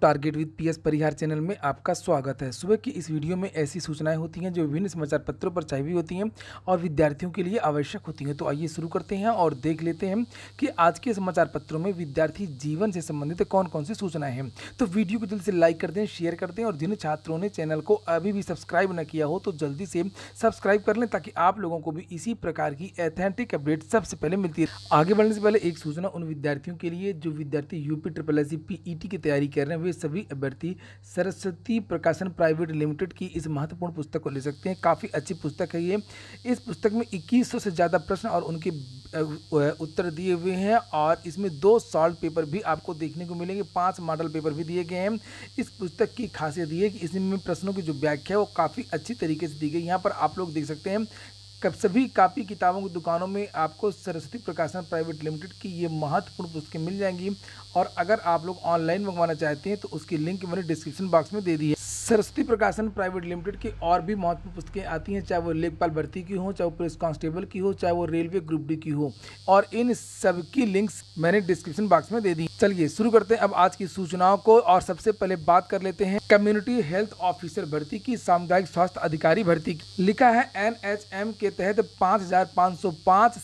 target with PS Parihar channel में आपका स्वागत है सुबह की इस वीडियो में ऐसी सूचनाएं होती हैं जो विभिन्न समाचार पत्रों पर छाई हुई होती हैं और विद्यार्थियों के लिए आवश्यक होती हैं तो आइए शुरू करते हैं और देख लेते हैं कि आज के समाचार पत्रों में विद्यार्थी जीवन से संबंधित कौन कौन सी सूचनाएं हैं तो वीडियो को जल्दी से लाइक कर दें शेयर कर दें और जिन छात्रों ने चैनल को अभी भी सब्सक्राइब न किया हो तो जल्दी से सब्सक्राइब कर लें ताकि आप लोगों को भी इसी प्रकार की एथेंटिक अपडेट सबसे पहले मिलती है आगे बढ़ने से पहले एक सूचना उन विद्यार्थियों के लिए जो विद्यार्थी यूपी ट्रिपल एस सी की तैयारी कर रहे हैं हुए सभी अभ्यर्थी सरस्वती प्रकाशन प्राइवेट लिमिटेड की इस महत्वपूर्ण पुस्तक को ले सकते हैं काफ़ी अच्छी पुस्तक है ये इस पुस्तक में इक्कीस से ज़्यादा प्रश्न और उनके उत्तर दिए हुए हैं और इसमें दो सॉल्व पेपर भी आपको देखने को मिलेंगे पांच मॉडल पेपर भी दिए गए हैं इस पुस्तक की खासियत ये है कि इसमें प्रश्नों की जो व्याख्या है वो काफ़ी अच्छी तरीके से दी गई यहाँ पर आप लोग देख सकते हैं कब सभी कापी किताबों की दुकानों में आपको सरस्वती प्रकाशन प्राइवेट लिमिटेड की ये महत्वपूर्ण पुस्तकें मिल जाएंगी और अगर आप लोग ऑनलाइन मंगवाना चाहते हैं तो उसकी लिंक मैंने डिस्क्रिप्शन बॉक्स में दे दी है सरस्वती प्रकाशन प्राइवेट लिमिटेड की और भी महत्वपूर्ण पुस्तकें आती हैं चाहे वो लेखपाल भर्ती की हो चाहे वो पुलिस कांस्टेबल की हो चाहे वो रेलवे ग्रुप डी की हो और इन सब की लिंक्स मैंने डिस्क्रिप्शन बॉक्स में दे दी चलिए शुरू करते हैं अब आज की सूचनाओं को और सबसे पहले बात कर लेते हैं कम्युनिटी हेल्थ ऑफिसर भर्ती की सामुदायिक स्वास्थ्य अधिकारी भर्ती की लिखा है एन के तहत पाँच हजार पाँच सौ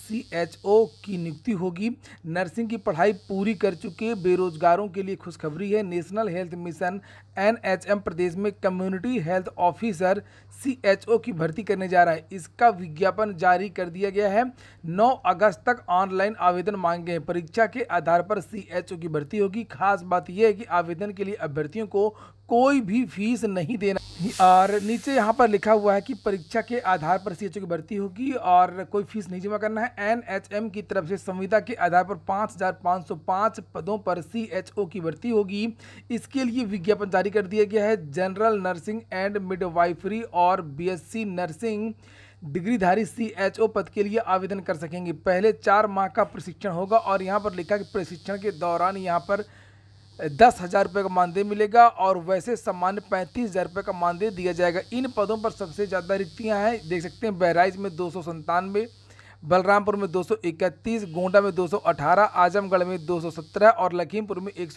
सी एच ओ की नियुक्ति होगी नर्सिंग की पढ़ाई पूरी कर चुके बेरोजगारों के लिए खुशखबरी है नेशनल हेल्थ मिशन एनएचएम प्रदेश में कम्युनिटी हेल्थ ऑफिसर सीएचओ की भर्ती करने जा रहा है इसका विज्ञापन जारी कर दिया गया है 9 अगस्त तक ऑनलाइन आवेदन मांगे हैं परीक्षा के आधार पर सीएचओ की भर्ती होगी खास बात यह है कि आवेदन के लिए अभ्यर्थियों को कोई भी फीस नहीं देना और नीचे यहाँ पर लिखा हुआ है कि परीक्षा के आधार पर सी की भर्ती होगी और कोई फीस नहीं जमा करना है एनएचएम की तरफ से संविदा के आधार पर पाँच हज़ार पाँच सौ पाँच पदों पर सीएचओ की भर्ती होगी इसके लिए विज्ञापन जारी कर दिया गया है जनरल नर्सिंग एंड मिडवाइफरी और बीएससी नर्सिंग डिग्रीधारी सी एच ओ पद के लिए आवेदन कर सकेंगे पहले चार माह का प्रशिक्षण होगा और यहाँ पर लिखा कि प्रशिक्षण के दौरान यहाँ पर दस हज़ार रुपये का मानदेय मिलेगा और वैसे सामान्य पैंतीस हज़ार रुपये का मानदेय दिया जाएगा इन पदों पर सबसे ज़्यादा रिक्तियाँ हैं देख सकते हैं बहराइच में दो सौ बलरामपुर में दो गोंडा में 218, आजमगढ़ में 217 और लखीमपुर में एक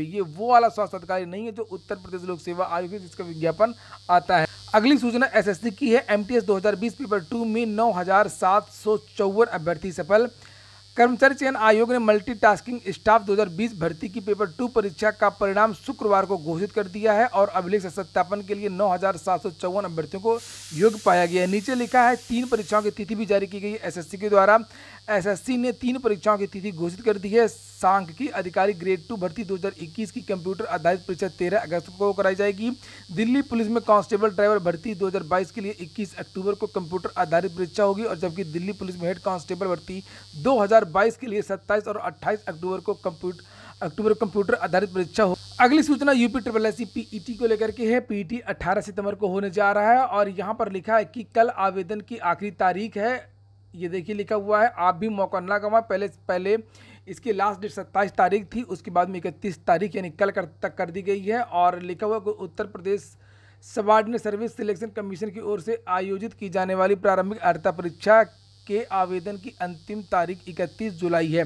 ये वो वाला स्वास्थ्य अधिकारी नहीं है जो उत्तर प्रदेश लोक सेवा आयोग है जिसका विज्ञापन आता है अगली सूचना एसएससी की है एमटीएस 2020 पेपर टू में नौ अभ्यर्थी सफल कर्मचारी चयन आयोग ने मल्टीटास्किंग स्टाफ 2020 भर्ती की पेपर टू परीक्षा का परिणाम शुक्रवार को घोषित कर दिया है और अभिलेख सत्यापन के लिए नौ अभ्यर्थियों को योग्य पाया गया है नीचे लिखा है तीन परीक्षाओं की तिथि भी जारी की गई है एसएससी के द्वारा एसएससी ने तीन परीक्षाओं की तिथि घोषित कर दी है सांख की अधिकारी ग्रेड टू भर्ती दो की कंप्यूटर आधारित परीक्षा तेरह अगस्त को कराई जाएगी दिल्ली पुलिस में कांस्टेबल ड्राइवर भर्ती दो के लिए इक्कीस अक्टूबर को कंप्यूटर आधारित परीक्षा होगी और जबकि दिल्ली पुलिस में हेड कांस्टेबल भर्ती दो 2022 के लिए 27 और 28 अक्टूबर को कंप्यूटर अक्टूबर कंप्यूटर आधारित परीक्षा हो अगली सूचना UP triple S C PET को लेकर के है पीईटी 18 सितंबर को होने जा रहा है और यहां पर लिखा है कि कल आवेदन की आखिरी तारीख है ये देखिए लिखा हुआ है आप भी मौका ना कमा पहले पहले इसकी लास्ट डेट सत्ताईस तारीख थी उसके बाद में इकतीस तारीख यानी कल कर तक कर दी गई है और लिखा हुआ Uttar Pradesh subordinate service selection commission की ओर से आयोजित की जाने वाली प्रारंभिक अर्ता परीक्षा के आवेदन की अंतिम तारीख 31 जुलाई है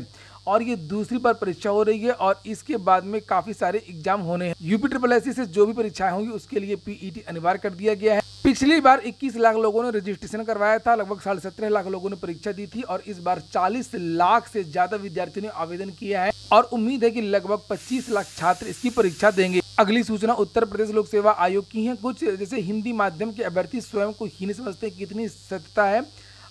और ये दूसरी बार परीक्षा हो रही है और इसके बाद में काफ़ी सारे एग्जाम होने हैं यूपी ट्रिपल एस से जो भी परीक्षाएं होंगी उसके लिए पीईटी अनिवार्य कर दिया गया है पिछली बार 21 लाख लोगों ने रजिस्ट्रेशन करवाया था लगभग साढ़े सत्रह लाख लोगों ने परीक्षा दी थी और इस बार 40 लाख से ज्यादा विद्यार्थियों ने आवेदन किया है और उम्मीद है कि लगभग 25 लाख छात्र इसकी परीक्षा देंगे अगली सूचना उत्तर प्रदेश लोक सेवा आयोग की है कुछ जैसे हिंदी माध्यम के अभ्यर्थी स्वयं को ही नहीं समझते कितनी सत्यता है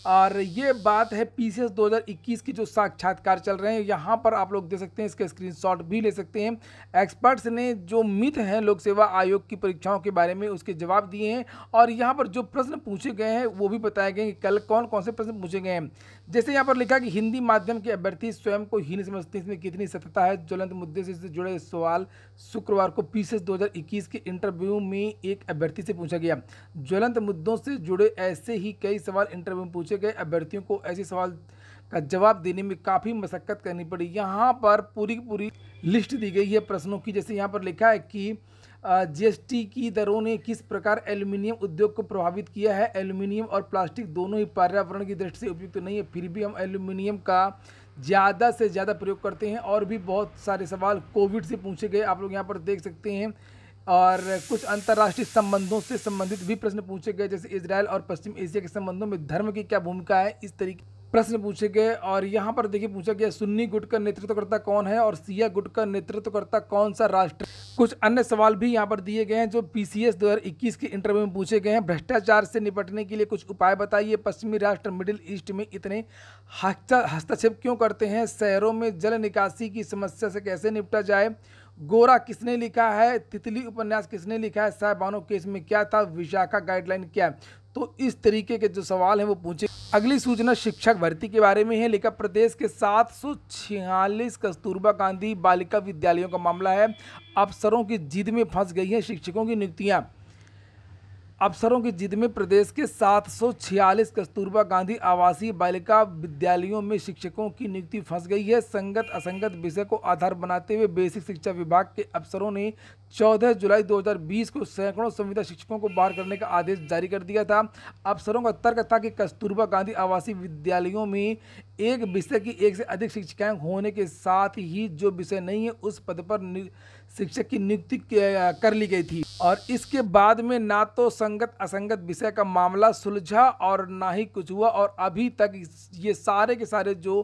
और ये बात है पी 2021 की जो साक्षात्कार चल रहे हैं यहाँ पर आप लोग दे सकते हैं इसके स्क्रीनशॉट भी ले सकते हैं एक्सपर्ट्स ने जो मिथ हैं लोक सेवा आयोग की परीक्षाओं के बारे में उसके जवाब दिए हैं और यहाँ पर जो प्रश्न पूछे गए हैं वो भी बताए गए कि कल कौन कौन से प्रश्न पूछे गए हैं जैसे यहाँ पर लिखा कि हिंदी माध्यम के अभ्यर्थी स्वयं को हीन समझते हैं इसमें कितनी सत्यता है ज्वलंत मुद्दे से जुड़े सवाल शुक्रवार को पीसेस 2021 के इंटरव्यू में एक अभ्यर्थी से पूछा गया ज्वलंत मुद्दों से जुड़े ऐसे ही कई सवाल इंटरव्यू में पूछे गए अभ्यर्थियों को ऐसे सवाल का जवाब देने में काफ़ी मशक्क़त करनी पड़ी यहाँ पर पूरी पूरी लिस्ट दी गई है प्रश्नों की जैसे यहाँ पर लिखा है कि जीएसटी की दरों ने किस प्रकार एल्युमिनियम उद्योग को प्रभावित किया है एल्यूमिनियम और प्लास्टिक दोनों ही पर्यावरण की दृष्टि से उपयुक्त तो नहीं है फिर भी हम एल्यूमिनियम का ज़्यादा से ज़्यादा प्रयोग करते हैं और भी बहुत सारे सवाल कोविड से पूछे गए आप लोग यहाँ पर देख सकते हैं और कुछ अंतर्राष्ट्रीय संबंधों से संबंधित भी प्रश्न पूछे गए जैसे इसराइल और पश्चिम एशिया के संबंधों में धर्म की क्या भूमिका है इस तरीके प्रश्न पूछे गए और यहाँ पर देखिए पूछा गया सुन्नी गुट का नेतृत्व करता कौन है और सिया गुट का नेतृत्व करता कौन सा राष्ट्र कुछ अन्य सवाल भी यहाँ पर दिए गए हैं जो पीसीएस इक्कीस के इंटरव्यू में पूछे गए हैं भ्रष्टाचार से निपटने के लिए कुछ उपाय बताइए पश्चिमी राष्ट्र मिडिल ईस्ट में इतने हस्तक्षेप क्यों करते हैं शहरों में जल निकासी की समस्या से कैसे निपटा जाए गोरा किसने लिखा है तितली उपन्यास किसने लिखा है साहबानो केस में क्या था विशाखा गाइडलाइन क्या है तो इस तरीके के जो सवाल हैं वो पूछे अगली सूचना शिक्षक भर्ती के बारे में है लेकिन प्रदेश के सात कस्तूरबा गांधी बालिका विद्यालयों का मामला है अफसरों की जिद में फंस गई हैं शिक्षकों की नियुक्तियाँ अफसरों की जिद में प्रदेश के 746 कस्तूरबा गांधी आवासीय बालिका विद्यालयों में शिक्षकों की नियुक्ति फंस गई है संगत असंगत विषय को आधार बनाते हुए बेसिक शिक्षा विभाग के अफसरों ने 14 जुलाई 2020 को सैकड़ों संविदा शिक्षकों को बाहर करने का आदेश जारी कर दिया था अफसरों का तर्क था कि कस्तूरबा गांधी आवासीय विद्यालयों में एक विषय की एक से अधिक शिक्षिकाएँ होने के साथ ही जो विषय नहीं है उस पद पर शिक्षक की नियुक्ति कर ली गई थी और इसके बाद में ना तो संगत असंगत विषय का मामला सुलझा और ना ही कुछ हुआ और अभी तक ये सारे के सारे जो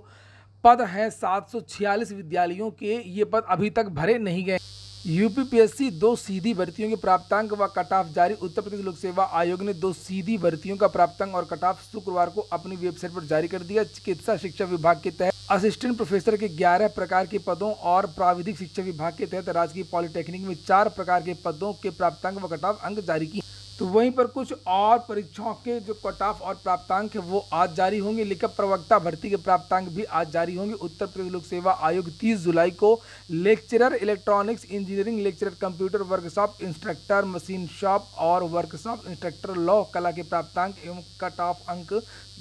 पद हैं 746 विद्यालयों के ये पद अभी तक भरे नहीं गए यूपीपीएससी दो सीधी भर्तियों के प्राप्तांक व कटाफ जारी उत्तर प्रदेश लोक सेवा आयोग ने दो सीधी भर्तियों का प्राप्तांक और कटाफ शुक्रवार को अपनी वेबसाइट पर जारी कर दिया चिकित्सा शिक्षा विभाग के तहत असिस्टेंट प्रोफेसर के 11 प्रकार के पदों और प्राविधिक शिक्षा विभाग के तहत राजकीय पॉलिटेक्निक में चार प्रकार के पदों के प्राप्तांक व कटाव अंक जारी किए तो वहीं पर कुछ और परीक्षाओं के जो कट ऑफ और प्राप्तांक है वो आज जारी होंगे लेखक प्रवक्ता भर्ती के प्राप्तांक भी आज जारी होंगे उत्तर प्रदेश लोक सेवा आयोग 30 जुलाई को lecturer electronics engineering lecturer computer workshop instructor machine shop और वर्कशॉप इंस्ट्रक्टर लॉ कला के प्राप्तांक एवं कट ऑफ अंक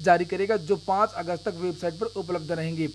जारी करेगा जो पाँच अगस्त तक वेबसाइट पर उपलब्ध रहेंगे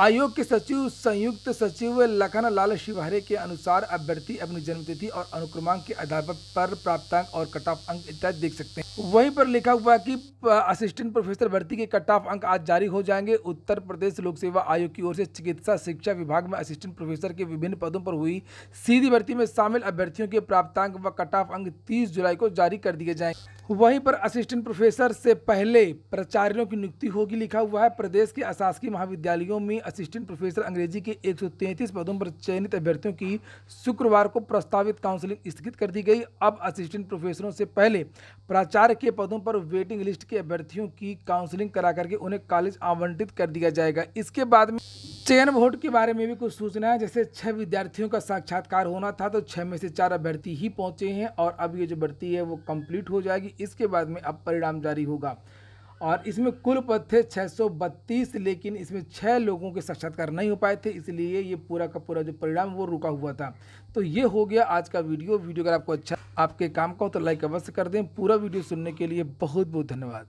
आयोग के सचिव संयुक्त सचिव लखन लाल शिवहरे के अनुसार अभ्यर्थी अपनी जन्मतिथि और अनुक्रमांक के आधार पर प्राप्तांक और कट ऑफ अंक इत्यादि देख सकते हैं वहीं पर लिखा हुआ कि असिस्टेंट प्रोफेसर भर्ती के कट ऑफ अंक आज जारी हो जाएंगे उत्तर प्रदेश लोक सेवा आयोग की ओर से चिकित्सा शिक्षा विभाग में असिस्टेंट प्रोफेसर के विभिन्न पदों पर हुई सीधी भर्ती में शामिल अभ्यर्थियों के प्राप्तांक व कट ऑफ अंक तीस जुलाई को जारी कर दिए जाएंगे वहीं पर असिस्टेंट प्रोफेसर से पहले प्राचार्यों की नियुक्ति होगी लिखा हुआ है प्रदेश के अशासकीय महाविद्यालयों में असिस्टेंट प्रोफेसर अंग्रेजी के 133 पदों पर चयनित अभ्यर्थियों की शुक्रवार को प्रस्तावित काउंसलिंग स्थगित कर दी गई अब असिस्टेंट प्रोफेसरों से पहले प्राचार्य के पदों पर वेटिंग लिस्ट के अभ्यर्थियों की काउंसलिंग करा करके उन्हें कॉलेज आवंटित कर दिया जाएगा इसके बाद में चयन वोट के बारे में भी कुछ सूचना है जैसे छह विद्यार्थियों का साक्षात्कार होना था तो छः में से चार अभ्यर्थी ही पहुंचे हैं और अब ये जो भर्ती है वो कंप्लीट हो जाएगी इसके बाद में अब परिणाम जारी होगा और इसमें कुल पद थे छः लेकिन इसमें छः लोगों के साक्षात्कार नहीं हो पाए थे इसलिए ये पूरा का पूरा जो परिणाम वो रुका हुआ था तो ये हो गया आज का वीडियो वीडियो अगर आपको अच्छा आपके काम का हो तो लाइक अवश्य कर दें पूरा वीडियो सुनने के लिए बहुत बहुत धन्यवाद